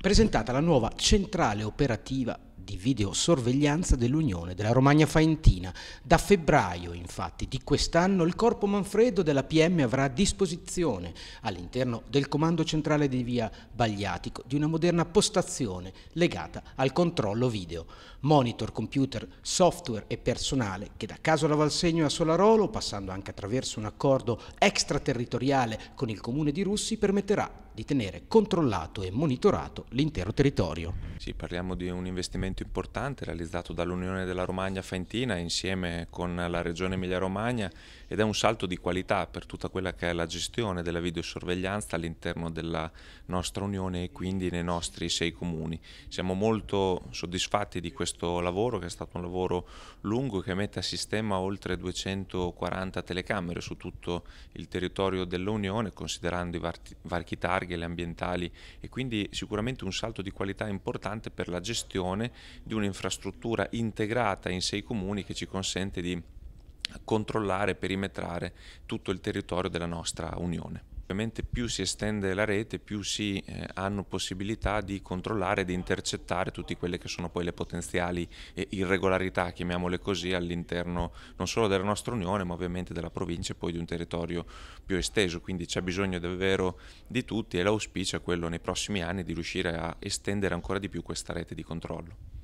presentata la nuova centrale operativa di videosorveglianza dell'Unione della Romagna Faentina. Da febbraio, infatti, di quest'anno il corpo Manfredo della PM avrà a disposizione all'interno del comando centrale di via Bagliatico di una moderna postazione legata al controllo video. Monitor, computer, software e personale che da Caso La Valsegno a Solarolo, passando anche attraverso un accordo extraterritoriale con il comune di Russi, permetterà di tenere controllato e monitorato l'intero territorio. Sì, parliamo di un investimento progetto importante realizzato dall'Unione della Romagna Faentina insieme con la Regione Emilia-Romagna ed è un salto di qualità per tutta quella che è la gestione della videosorveglianza all'interno della nostra Unione e quindi nei nostri sei comuni. Siamo molto soddisfatti di questo lavoro che è stato un lavoro lungo che mette a sistema oltre 240 telecamere su tutto il territorio dell'Unione considerando i varchi targhe, le ambientali e quindi sicuramente un salto di qualità importante per la gestione di un'infrastruttura integrata in sei comuni che ci consente di controllare e perimetrare tutto il territorio della nostra Unione. Ovviamente più si estende la rete, più si eh, hanno possibilità di controllare e di intercettare tutte quelle che sono poi le potenziali eh, irregolarità, chiamiamole così, all'interno non solo della nostra Unione, ma ovviamente della provincia e poi di un territorio più esteso. Quindi c'è bisogno davvero di tutti e l'auspicio è quello nei prossimi anni di riuscire a estendere ancora di più questa rete di controllo.